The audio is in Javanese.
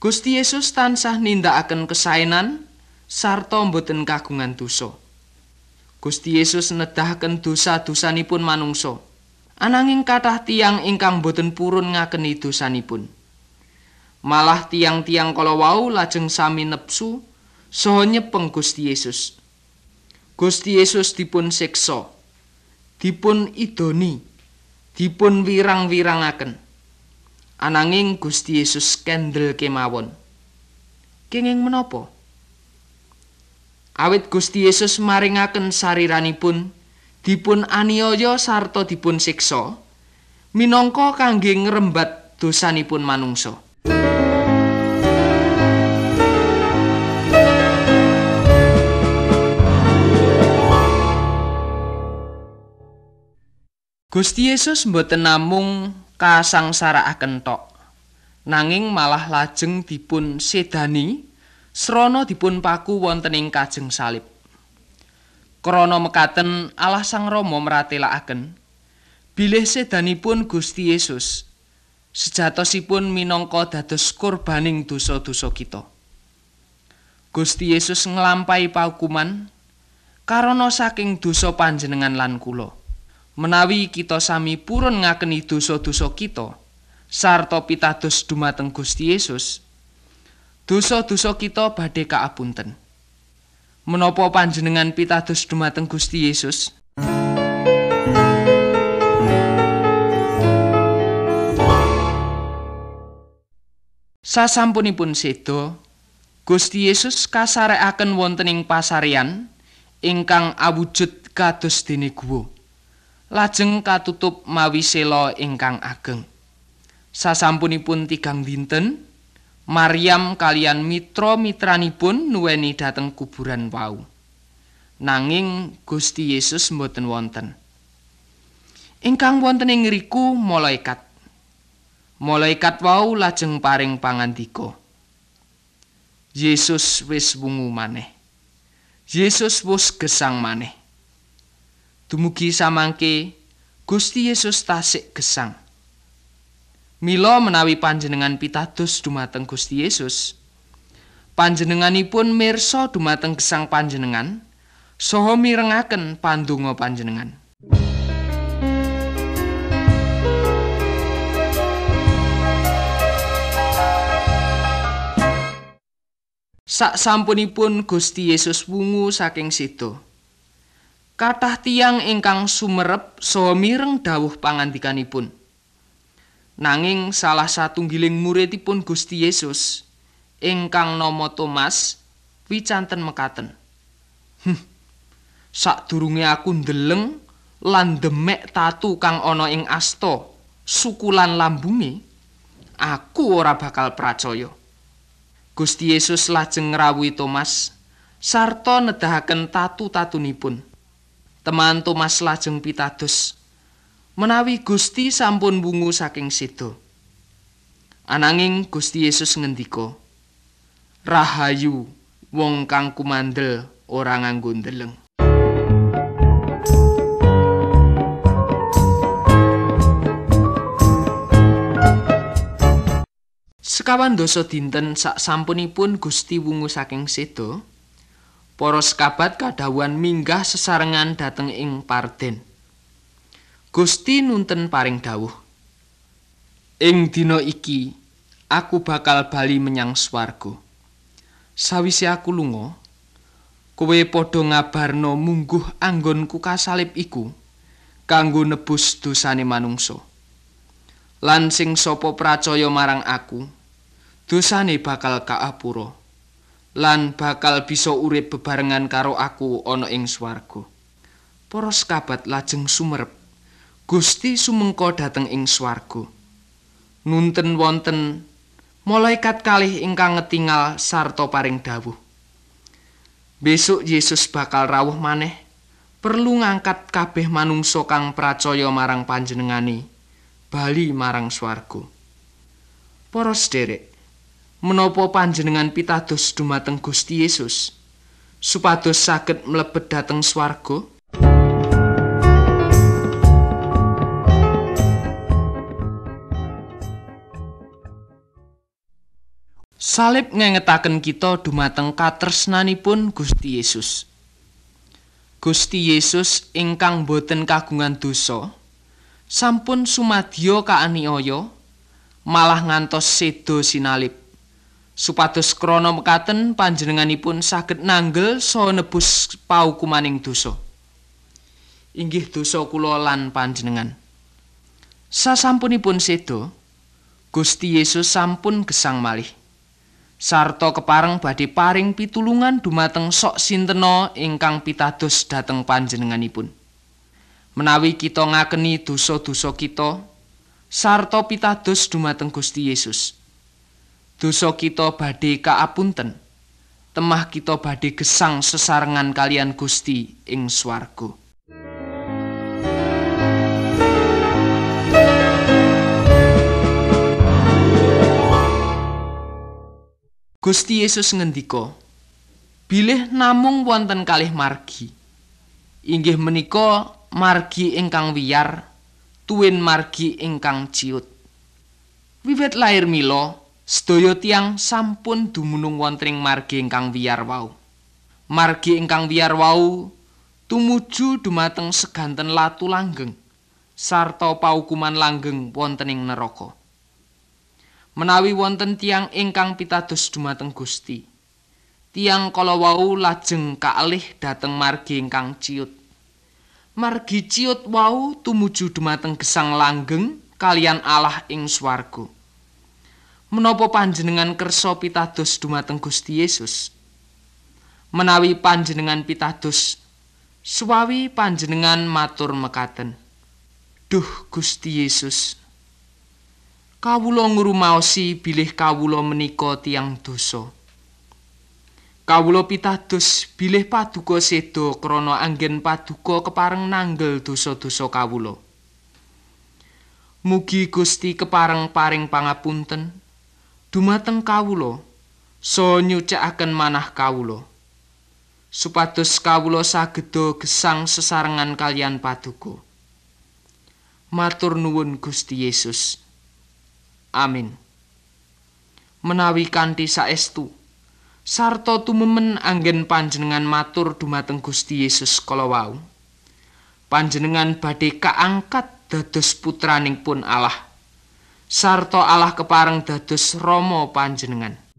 Gusti Yesus tansah nindakaken kesaenan sarta mboten kagungan dosa. Gusti Yesus nedahaken dosa-dosanipun manungsa. Ananging kathah tiyang ingkang mboten purun ngakeni dosanipun. Malah tiang-tiang kala wau lajeng sami nepsu saha nyepeng Gusti Yesus. Gusti Yesus dipun siksa, dipun idoni, dipun wirang-wirangaken. -wirang ananging Gusti Yesus kendel kemawon. Kenging menapa? Awit Gusti Yesus maringaken sariranipun dipun aniaya sarta dipun siksa minangka kangge ngrembat dosanipun manungsa. Gusti Yesus mboten namung kasangsaraken tok nanging malah lajeng dipun sedani srana dipun paku wonten ing kajeng salib krana mekaten Allah Sang Rama maratelaken bilih pun Gusti Yesus sejatosipun minangka dados kurbaning dosa-dosa kita Gusti Yesus nglampahi paukuman karana saking dosa panjenengan lan kula menawi kita sami purun ngakeni dosa-dosa kita sarta pitados dumateng Gusti Yesus dosa-dosa kita badhe kaapunten menapa panjenengan pitados dumateng Gusti Yesus Sasampunipun sedo, Gusti Yesus kasareaken wonten ing pasarian ingkang awujud kados dene guwa. lajeng katutup mawi sela ingkang ageng. Sasampunipun tigang dinten, Maryam kalian mitra-mitranipun nuweni dhateng kuburan wau. Nanging Gusti Yesus mboten wonten. Ingkang wonten ing ngriku malaikat. Malaikat wau lajeng paring pangandika. Yesus wis wungu maneh. Yesus wis gesang maneh. dumugi samangke Gusti Yesus tasik gesang. Mila menawi panjenengan pitados dumateng Gusti Yesus, panjenenganipun mirsa dumateng gesang panjenengan saha mirengaken pandonga panjenengan. Sak sampunipun Gusti Yesus wungu saking sito, kathah tiyang ingkang sumerep so mireng dawuh pangandikanipun. Nanging salah satunggiling muridipun Gusti Yesus ingkang nama Tomas, wicanten mekaten. Hm. Sadurunge aku ndeleng lan demek tatu kang ana ing asta sukulan lambunge, aku ora bakal percaya. Gusti Yesus lajeng ngrawuhi Tomas, sarta nedahaken tatu-tatunipun. -tatu Teman Thomas lajeng pitados menawi Gusti sampun wungu saking sedo. Ananging Gusti Yesus ngendika, "Rahayu wong kang kumandel ora nganggo ndeleng." Sekawan dosa dinten sak sampunipun Gusti wungu saking sedo, para sekabat kadhawuhan minggah sesarengan dhateng ing Parden. Gusti nunten paring dawuh. Ing dina iki aku bakal bali menyang swarga. Sawise aku lunga, kowe padha ngabarno mungguh anggonku kasalib iku kanggo nebus dosane manungsa. Lan sing sapa percaya marang aku, dosane bakal kaapura. lan bakal bisa urip bebarengan karo aku ana ing swarga. Para sekabat lajeng sumerep. Gusti sumengko dateng ing swarga. Nunten wonten malaikat kalih ingkang ngetingal sarta paring dawuh. Besok Yesus bakal rawuh maneh, perlu ngangkat kabeh manungsa kang percaya marang panjenengani bali marang swarga. Para sederek menopo panjenengan pitados dumateng Gusti Yesus supados saged mlebet dhateng swarga Salib ngengetaken kita dumateng katresnanipun Gusti Yesus. Gusti Yesus ingkang boten kagungan dosa sampun sumadyo kaaniaya malah ngantos sedo sinalip supados krana mekaten panjenenganipun saged nanggel so nebus paukumaning dosa. Inggih dosa kula lan panjenengan. Sasampunipun sedo, Gusti Yesus sampun gesang malih. Sarta kepareng badhe paring pitulungan dumateng sok sinteno ingkang pitados dhateng panjenenganipun. Menawi kita ngakeni dosa-dosa kita sarta pitados dumateng Gusti Yesus. Dosa kita badhe kaapunten. Temah kita badhe gesang sesarengan kalian Gusti ing swarga. Gusti Yesus ngendika, "Bilih namung wonten kalih margi. Inggih menika margi ingkang wiyar, tuwin margi ingkang ciut. Wiwit lahir milo, sedaya tiang sampun dumunung wontring margi ingkang wiyar wau margi ingkang wiyar wau tumuju dumateng seganten latu langgeng sarta paukuman langgeng wontening neraka menawi wonten tiang ingkang pitados dumateng Gusti tiang kala wau lajeng kaalih dhateng margi ingkang ciut margi ciut wau tumuju dumateng gesang langgeng kalian Allah ing swarga menapa panjenengan kersa pitados DUMATENG Gusti Yesus menawi panjenengan pitados suwawi panjenengan matur mekaten duh Gusti Yesus kawula ngrumaosi bilih kawula menika tiang dosa kawula pitados bilih paduka sedo krana anggen paduka kepareng nanggel dosa-dosa kawula mugi Gusti kepareng paring pangapunten dumateng kawulo so nyucakaken manah kawulo supados kawulo sageda gesang sesarengan kalian paduko matur nuwun Gusti Yesus amin menawi kanthi saestu sarta tumemen anggen panjenengan matur dumateng Gusti Yesus kala wau panjenengan badhe kaangkat dados putraning pun Allah sarta Allah kepareng dados Rama panjenengan